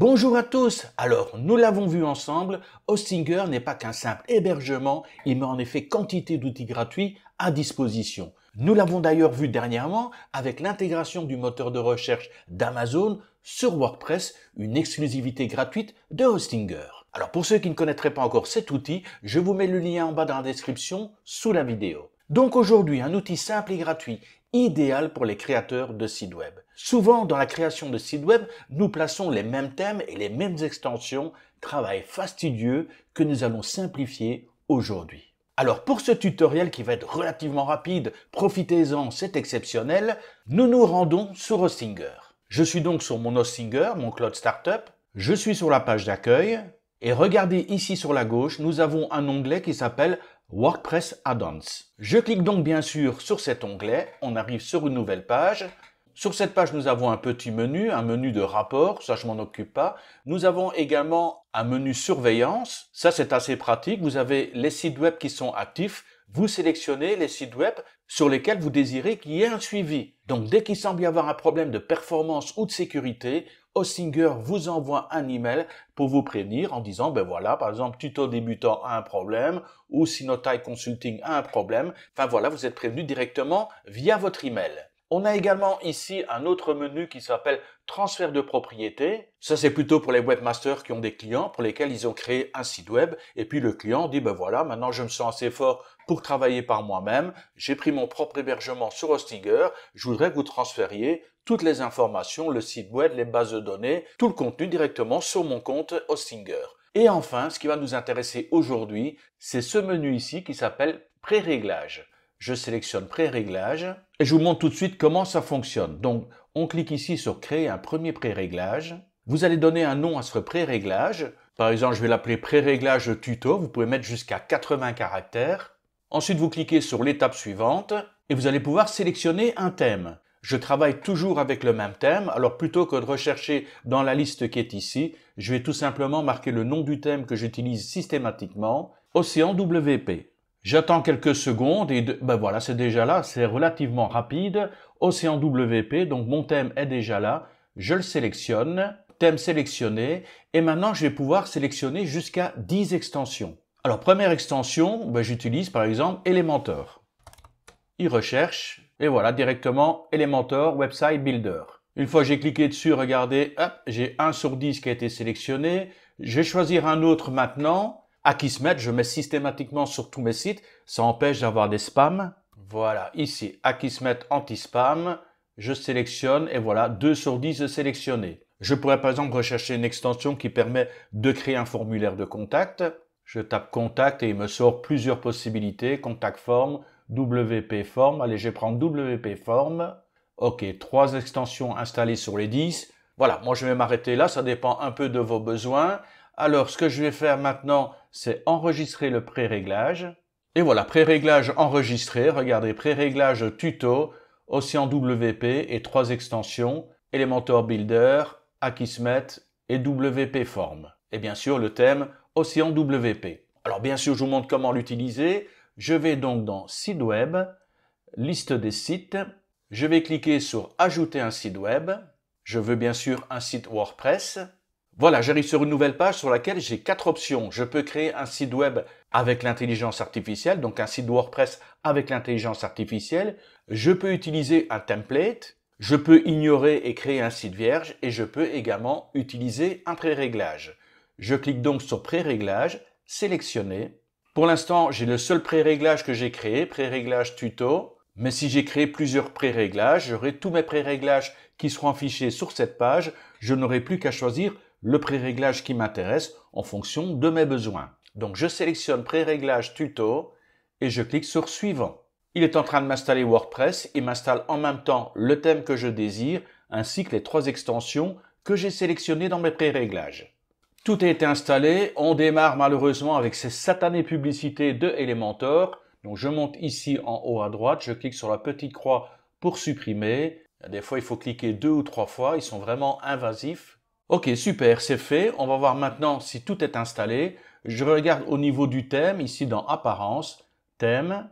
Bonjour à tous Alors, nous l'avons vu ensemble, Hostinger n'est pas qu'un simple hébergement, il met en effet quantité d'outils gratuits à disposition. Nous l'avons d'ailleurs vu dernièrement avec l'intégration du moteur de recherche d'Amazon sur WordPress, une exclusivité gratuite de Hostinger. Alors pour ceux qui ne connaîtraient pas encore cet outil, je vous mets le lien en bas dans la description sous la vidéo. Donc aujourd'hui, un outil simple et gratuit, idéal pour les créateurs de sites web. Souvent, dans la création de sites web, nous plaçons les mêmes thèmes et les mêmes extensions, travail fastidieux que nous allons simplifier aujourd'hui. Alors pour ce tutoriel qui va être relativement rapide, profitez-en, c'est exceptionnel, nous nous rendons sur Hostinger. Je suis donc sur mon Hostinger, mon Cloud Startup, je suis sur la page d'accueil, et regardez ici sur la gauche, nous avons un onglet qui s'appelle WordPress add Je clique donc bien sûr sur cet onglet, on arrive sur une nouvelle page. Sur cette page, nous avons un petit menu, un menu de rapport, ça je m'en occupe pas. Nous avons également un menu surveillance, ça c'est assez pratique. Vous avez les sites web qui sont actifs, vous sélectionnez les sites web, sur lesquels vous désirez qu'il y ait un suivi. Donc dès qu'il semble y avoir un problème de performance ou de sécurité, Ossinger vous envoie un email pour vous prévenir en disant ben voilà par exemple tuto débutant a un problème ou Sinotai Consulting a un problème. Enfin voilà, vous êtes prévenu directement via votre email. On a également ici un autre menu qui s'appelle transfert de propriété. Ça, c'est plutôt pour les webmasters qui ont des clients pour lesquels ils ont créé un site web. Et puis le client dit, ben voilà, maintenant je me sens assez fort pour travailler par moi-même. J'ai pris mon propre hébergement sur Hostinger. Je voudrais que vous transfériez toutes les informations, le site web, les bases de données, tout le contenu directement sur mon compte Hostinger. Et enfin, ce qui va nous intéresser aujourd'hui, c'est ce menu ici qui s'appelle pré-réglage je sélectionne pré-réglage et je vous montre tout de suite comment ça fonctionne. Donc, on clique ici sur créer un premier pré-réglage. Vous allez donner un nom à ce pré-réglage. Par exemple, je vais l'appeler pré-réglage tuto. Vous pouvez mettre jusqu'à 80 caractères. Ensuite, vous cliquez sur l'étape suivante et vous allez pouvoir sélectionner un thème. Je travaille toujours avec le même thème, alors plutôt que de rechercher dans la liste qui est ici, je vais tout simplement marquer le nom du thème que j'utilise systématiquement, Océan WP. J'attends quelques secondes et ben voilà, c'est déjà là, c'est relativement rapide. Océan WP, donc mon thème est déjà là. Je le sélectionne, thème sélectionné, et maintenant je vais pouvoir sélectionner jusqu'à 10 extensions. Alors première extension, ben, j'utilise par exemple Elementor. Il recherche, et voilà directement Elementor Website Builder. Une fois que j'ai cliqué dessus, regardez, j'ai 1 sur 10 qui a été sélectionné. Je vais choisir un autre maintenant à qui se Je mets systématiquement sur tous mes sites. Ça empêche d'avoir des spams. Voilà, ici, à qui se anti-spam. Je sélectionne et voilà, 2 sur 10 sélectionnés. Je pourrais par exemple rechercher une extension qui permet de créer un formulaire de contact. Je tape contact et il me sort plusieurs possibilités. Contact form, WP form. Allez, je vais prendre WP form. Ok, 3 extensions installées sur les 10. Voilà, moi je vais m'arrêter là, ça dépend un peu de vos besoins. Alors, ce que je vais faire maintenant, c'est enregistrer le pré-réglage. Et voilà, pré-réglage enregistré. Regardez, pré-réglage tuto, Océan WP et trois extensions, Elementor Builder, Akismet et WP Form. Et bien sûr, le thème Océan WP. Alors bien sûr, je vous montre comment l'utiliser. Je vais donc dans Site Web, liste des sites. Je vais cliquer sur Ajouter un site web. Je veux bien sûr un site WordPress. Voilà, j'arrive sur une nouvelle page sur laquelle j'ai quatre options. Je peux créer un site web avec l'intelligence artificielle, donc un site WordPress avec l'intelligence artificielle. Je peux utiliser un template. Je peux ignorer et créer un site vierge et je peux également utiliser un pré-réglage. Je clique donc sur pré-réglage, sélectionner. Pour l'instant, j'ai le seul pré-réglage que j'ai créé, pré-réglage tuto. Mais si j'ai créé plusieurs pré-réglages, j'aurai tous mes pré-réglages qui seront affichés sur cette page. Je n'aurai plus qu'à choisir le pré-réglage qui m'intéresse en fonction de mes besoins. Donc je sélectionne pré-réglage tuto et je clique sur suivant. Il est en train de m'installer WordPress et m'installe en même temps le thème que je désire ainsi que les trois extensions que j'ai sélectionnées dans mes pré-réglages. Tout a été installé, on démarre malheureusement avec ces satanées publicités de Elementor. Donc je monte ici en haut à droite, je clique sur la petite croix pour supprimer. Des fois il faut cliquer deux ou trois fois, ils sont vraiment invasifs. Ok, super, c'est fait. On va voir maintenant si tout est installé. Je regarde au niveau du thème, ici dans Apparence, Thème,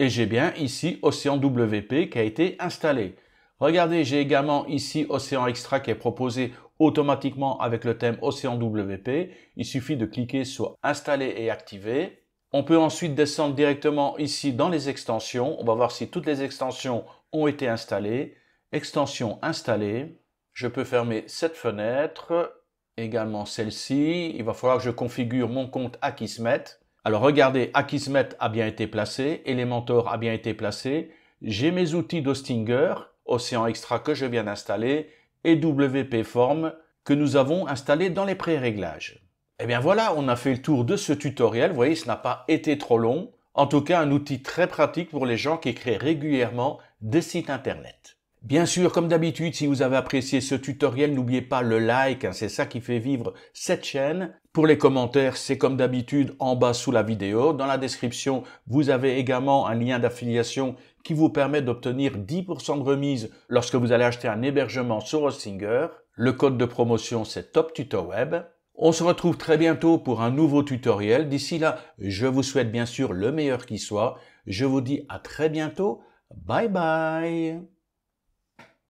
et j'ai bien ici Océan WP qui a été installé. Regardez, j'ai également ici Océan Extra qui est proposé automatiquement avec le thème Océan WP. Il suffit de cliquer sur Installer et activer. On peut ensuite descendre directement ici dans les extensions. On va voir si toutes les extensions ont été installées. Extensions installées. Je peux fermer cette fenêtre, également celle-ci. Il va falloir que je configure mon compte Akismet. Alors regardez, Akismet a bien été placé, Elementor a bien été placé. J'ai mes outils d'Hostinger, Océan Extra que je viens d'installer, et WP Form que nous avons installé dans les pré-réglages. Et eh bien voilà, on a fait le tour de ce tutoriel. Vous voyez, ce n'a pas été trop long. En tout cas, un outil très pratique pour les gens qui créent régulièrement des sites Internet. Bien sûr, comme d'habitude, si vous avez apprécié ce tutoriel, n'oubliez pas le like, hein, c'est ça qui fait vivre cette chaîne. Pour les commentaires, c'est comme d'habitude en bas sous la vidéo. Dans la description, vous avez également un lien d'affiliation qui vous permet d'obtenir 10% de remise lorsque vous allez acheter un hébergement sur Hostinger. Le code de promotion, c'est toptutorweb. On se retrouve très bientôt pour un nouveau tutoriel. D'ici là, je vous souhaite bien sûr le meilleur qui soit. Je vous dis à très bientôt. Bye bye